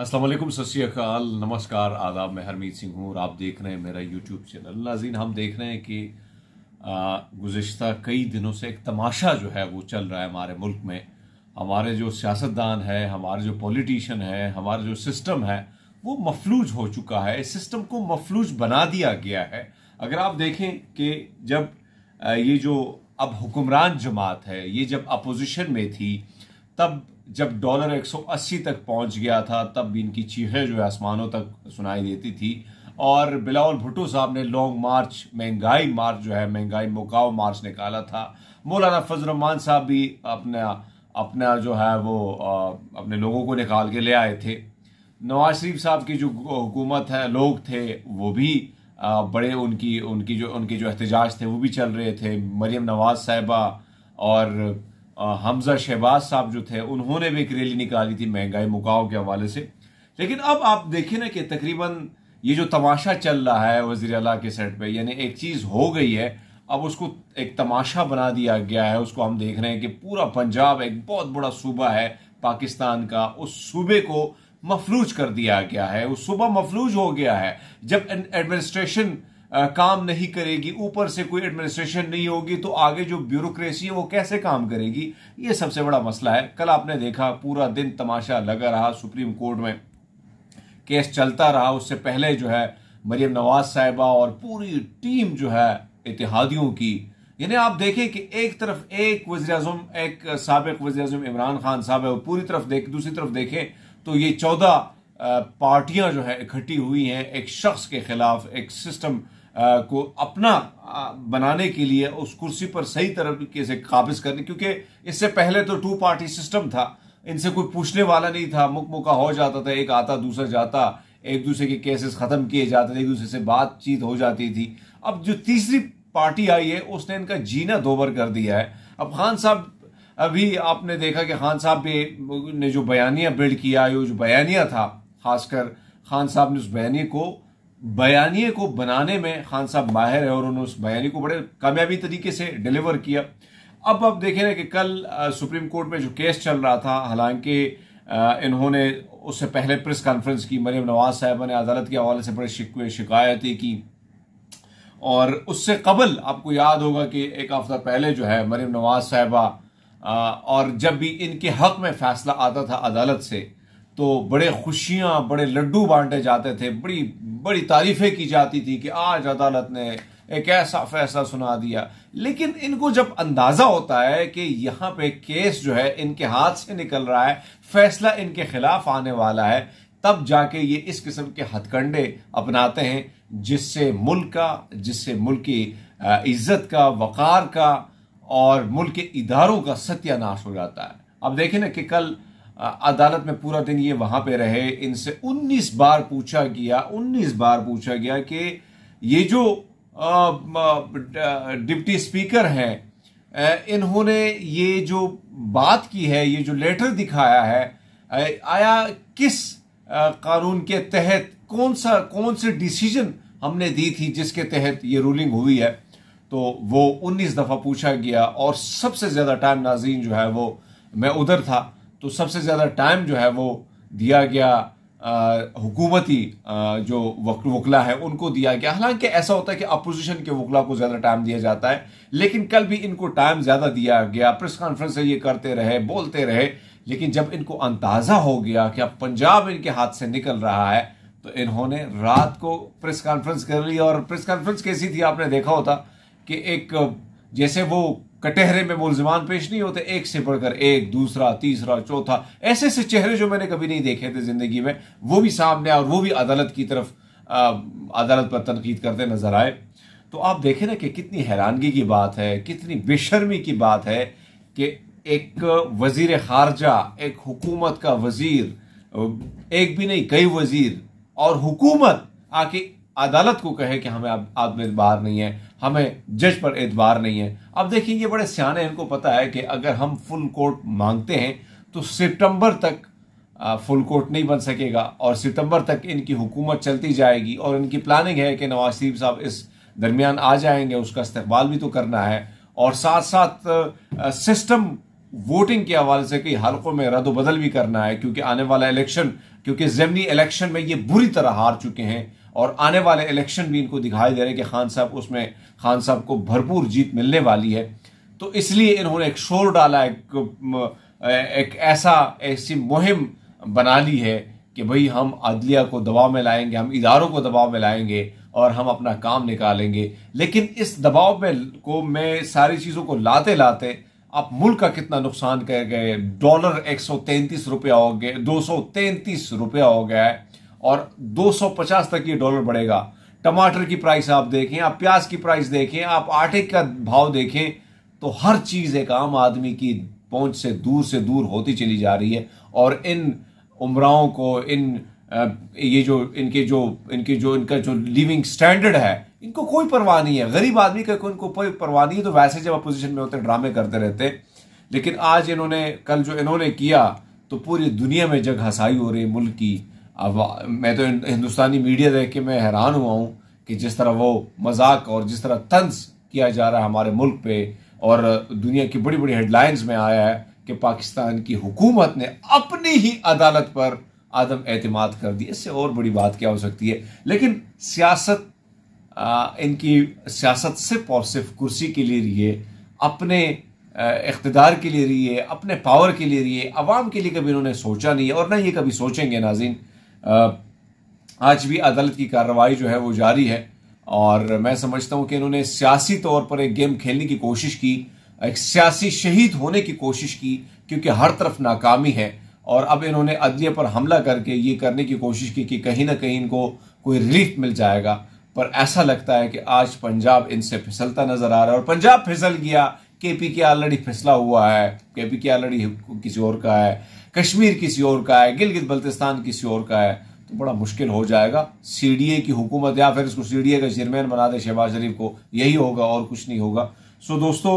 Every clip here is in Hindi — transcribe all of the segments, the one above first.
असलम सत्याकाल नमस्कार आदाब मैं हरमीत सिंह हूँ और आप देख रहे हैं मेरा यूट्यूब चैनल नाजीन हम देख रहे हैं कि गुज्त कई दिनों से एक तमाशा जो है वो चल रहा है हमारे मुल्क में हमारे जो सियासतदान है हमारे जो पॉलिटिशन है हमारा जो सिस्टम है वो मफलूज हो चुका है इस सिस्टम को मफलूज बना दिया गया है अगर आप देखें कि जब ये जो अब हुक्मरान जमात है ये जब अपोजिशन में थी तब जब डॉलर 180 तक पहुंच गया था तब भी इनकी चीहें जो है आसमानों तक सुनाई देती थी और बिलावल भुट्टो साहब ने लॉन्ग मार्च महंगाई मार्च जो है महंगाई मुकाव मार्च निकाला था मौलाना फजलरहमान साहब भी अपना अपना जो है वो अपने लोगों को निकाल के ले आए थे नवाज शरीफ साहब की जो हुकूमत है लोग थे वो भी बड़े उनकी उनकी जो उनके जो एहतजाज थे वो भी चल रहे थे मरियम नवाज साहिबा और हमजा शहबाज साहब जो थे उन्होंने भी एक रैली निकाली थी महंगाई मुकाव के हवाले से लेकिन अब आप देखें ना कि तकरीबन ये जो तमाशा चल रहा है वजीर अला के सेट पे यानी एक चीज़ हो गई है अब उसको एक तमाशा बना दिया गया है उसको हम देख रहे हैं कि पूरा पंजाब एक बहुत बड़ा सूबा है पाकिस्तान का उस सूबे को मफलूज कर दिया गया है उस सूबा मफलूज हो गया है जब एडमिनिस्ट्रेशन काम नहीं करेगी ऊपर से कोई एडमिनिस्ट्रेशन नहीं होगी तो आगे जो ब्यूरोक्रेसी है वो कैसे काम करेगी ये सबसे बड़ा मसला है कल आपने देखा पूरा दिन तमाशा लगा रहा सुप्रीम कोर्ट में केस चलता रहा उससे पहले जो है मरियम नवाज साहिबा और पूरी टीम जो है इतिहादियों की यानी आप देखें कि एक तरफ एक वजी अजम एक सबक वजी अजम इमरान खान साहब है और पूरी तरफ देख दूसरी तरफ देखें तो ये चौदह पार्टियां जो है इकट्ठी हुई हैं एक शख्स के खिलाफ एक सिस्टम को अपना बनाने के लिए उस कुर्सी पर सही तरीके से काबिज करने क्योंकि इससे पहले तो टू पार्टी सिस्टम था इनसे कोई पूछने वाला नहीं था मुख मुका हो जाता था एक आता दूसरा जाता एक दूसरे के केसेस खत्म किए जाते थे एक दूसरे से बातचीत हो जाती थी अब जो तीसरी पार्टी आई है उसने इनका जीना दोबर कर दिया है अब खान साहब अभी आपने देखा कि खान साहब ने जो बयानिया बिल्ड किया जो बयानिया था खासकर खान साहब ने उस बयानी को बयानी को बनाने में खान साहब माहिर है और उन्होंने उस बयानी को बड़े कामयाबी तरीके से डिलीवर किया अब आप देखें कि कल सुप्रीम कोर्ट में जो केस चल रहा था हालांकि इन्होंने उससे पहले प्रेस कॉन्फ्रेंस की मरीम नवाज साहब ने अदालत के हवाले से बड़े शिकायतें की और उससे कबल आपको याद होगा कि एक हफ्ता पहले जो है मरीम नवाज साहबा और जब भी इनके हक में फैसला आता था अदालत से तो बड़े खुशियाँ बड़े लड्डू बांटे जाते थे बड़ी बड़ी तारीफ़ें की जाती थी कि आज अदालत ने एक ऐसा फैसला सुना दिया लेकिन इनको जब अंदाज़ा होता है कि यहाँ पे केस जो है इनके हाथ से निकल रहा है फैसला इनके खिलाफ आने वाला है तब जाके ये इस किस्म के हथकंडे अपनाते हैं जिससे मुल्क का जिससे मुल्क की इज्जत का वक़ार का और मुल्क के इदारों का सत्यानाश हो जाता है अब देखें ना कि कल अदालत में पूरा दिन ये वहाँ पे रहे इनसे 19 बार पूछा गया 19 बार पूछा गया कि ये जो डिप्टी स्पीकर हैं इन्होंने ये जो बात की है ये जो लेटर दिखाया है आया किस कानून के तहत कौन सा कौन से डिसीजन हमने दी थी जिसके तहत ये रूलिंग हुई है तो वो 19 दफ़ा पूछा गया और सबसे ज़्यादा टाइम नाजीन जो है वो मैं उधर था तो सबसे ज़्यादा टाइम जो है वो दिया गया हुकूमती जो वक, वकला है उनको दिया गया हालांकि ऐसा होता है कि अपोजिशन के वकला को ज़्यादा टाइम दिया जाता है लेकिन कल भी इनको टाइम ज़्यादा दिया गया प्रेस कॉन्फ्रेंस ये करते रहे बोलते रहे लेकिन जब इनको अंदाज़ा हो गया कि अब पंजाब इनके हाथ से निकल रहा है तो इन्होंने रात को प्रेस कॉन्फ्रेंस कर ली और प्रेस कॉन्फ्रेंस कैसी थी आपने देखा होता कि एक जैसे वो कटहरे में मुलजमान पेश नहीं होते एक से बढ़कर एक दूसरा तीसरा चौथा ऐसे ऐसे चेहरे जो मैंने कभी नहीं देखे थे ज़िंदगी में वो भी सामने और वो भी अदालत की तरफ आ, अदालत पर तनकीद करते नज़र आए तो आप देखें ना कि कितनी हैरानगी की बात है कितनी बेशर्मी की बात है कि एक वजीर खारजा एक हुकूमत का वजीर एक भी नहीं कई वजीर और हुकूमत आके अदालत को कहे कि हमें आप आदमी बाहर नहीं है हमें जज पर एतबार नहीं है अब देखिए ये बड़े सियाने इनको पता है कि अगर हम फुल कोर्ट मांगते हैं तो सितंबर तक फुल कोर्ट नहीं बन सकेगा और सितंबर तक इनकी हुकूमत चलती जाएगी और इनकी प्लानिंग है कि नवाज शरीफ साहब इस दरमियान आ जाएंगे उसका इस्तेवाल भी तो करना है और साथ साथ सिस्टम वोटिंग के हवाले से कई हलकों में रद्द बदल भी करना है क्योंकि आने वाला इलेक्शन क्योंकि जमनी इलेक्शन में ये बुरी तरह हार चुके हैं और आने वाले इलेक्शन भी इनको दिखाई दे रहे हैं कि खान साहब उसमें खान साहब को भरपूर जीत मिलने वाली है तो इसलिए इन्होंने एक शोर डाला एक एक ऐसा ऐसी मुहिम बना ली है कि भाई हम अदलिया को दबाव में लाएंगे हम इदारों को दबाव में लाएंगे और हम अपना काम निकालेंगे लेकिन इस दबाव में को मैं सारी चीज़ों को लाते लाते आप मुल्क का कितना नुकसान कर गए डॉलर एक सौ तैंतीस रुपया हो गया दो सौ तैंतीस रुपया हो गया है और 250 तक ये डॉलर बढ़ेगा टमाटर की प्राइस आप देखें आप प्याज की प्राइस देखें आप आटे का भाव देखें तो हर चीज़ एक आम आदमी की पहुंच से दूर से दूर होती चली जा रही है और इन उमराओं को इन ये जो इनके जो इनके जो इनका जो लिविंग स्टैंडर्ड है इनको कोई परवाह नहीं है गरीब आदमी का इनको कोई परवाह नहीं है तो वैसे जब अपोजिशन में होते ड्रामे करते रहते लेकिन आज इन्होंने कल जो इन्होंने किया तो पूरी दुनिया में जग हसाई हो रही मुल्क की अब मैं तो हिंदुस्तानी मीडिया देख के मैं हैरान हुआ हूँ कि जिस तरह वो मजाक और जिस तरह तंज किया जा रहा है हमारे मुल्क पे और दुनिया की बड़ी बड़ी हेडलाइंस में आया है कि पाकिस्तान की हुकूमत ने अपनी ही अदालत पर आदम अहतमाद कर दिया इससे और बड़ी बात क्या हो सकती है लेकिन सियासत इनकी सियासत सिर्फ और सिर्फ कुर्सी के लिए लिए अपने इकतदार के लिए लिए अपने पावर के लिए लिए आवाम के लिए कभी इन्होंने सोचा नहीं है और ना ये कभी सोचेंगे नाजिन आज भी अदालत की कार्रवाई जो है वो जारी है और मैं समझता हूँ कि इन्होंने सियासी तौर पर एक गेम खेलने की कोशिश की एक सियासी शहीद होने की कोशिश की क्योंकि हर तरफ नाकामी है और अब इन्होंने अदलिया पर हमला करके ये करने की कोशिश की कि कहीं ना कहीं इनको कोई रिलीफ मिल जाएगा पर ऐसा लगता है कि आज पंजाब इनसे फिसलता नजर आ रहा है और पंजाब फिसल गया के पी के ऑलरेडी फिसला हुआ है के पी के ऑलरेडी किसी और का है कश्मीर किसी और का है गिलगित बल्तिस्तान किसी और का है तो बड़ा मुश्किल हो जाएगा सी की हुकूमत या फिर इसको सी का चेयरमैन बना दे शहबाज शरीफ को यही होगा और कुछ नहीं होगा सो दोस्तों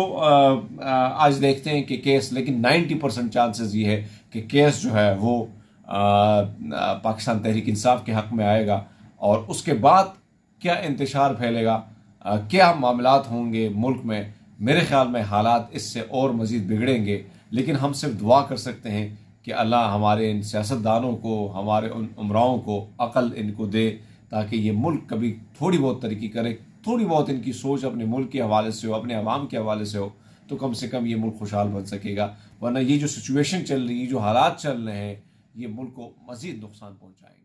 आज देखते हैं कि केस लेकिन 90 परसेंट चांसेस ये है कि केस जो है वो पाकिस्तान तहरीक इंसाफ के हक में आएगा और उसके बाद क्या इंतजार फैलेगा क्या मामला होंगे मुल्क में मेरे ख्याल में हालात इससे और मज़ीद बिगड़ेंगे लेकिन हम सिर्फ दुआ कर सकते हैं कि अल्लाह हमारे इन सियासतदानों को हमारे उन उमराओं को अकल इनको दे ताकि ये मुल्क कभी थोड़ी बहुत तरक्की करे थोड़ी बहुत इनकी सोच अपने मुल्क के हवाले से हो अपने अवाम के हवाले से हो तो कम से कम ये मुल्क खुशहाल बन सकेगा वरना ये जो सिचुएशन चल रही है जो हालात चल रहे हैं ये मुल्क को मज़ीद नुकसान पहुँचाएंगे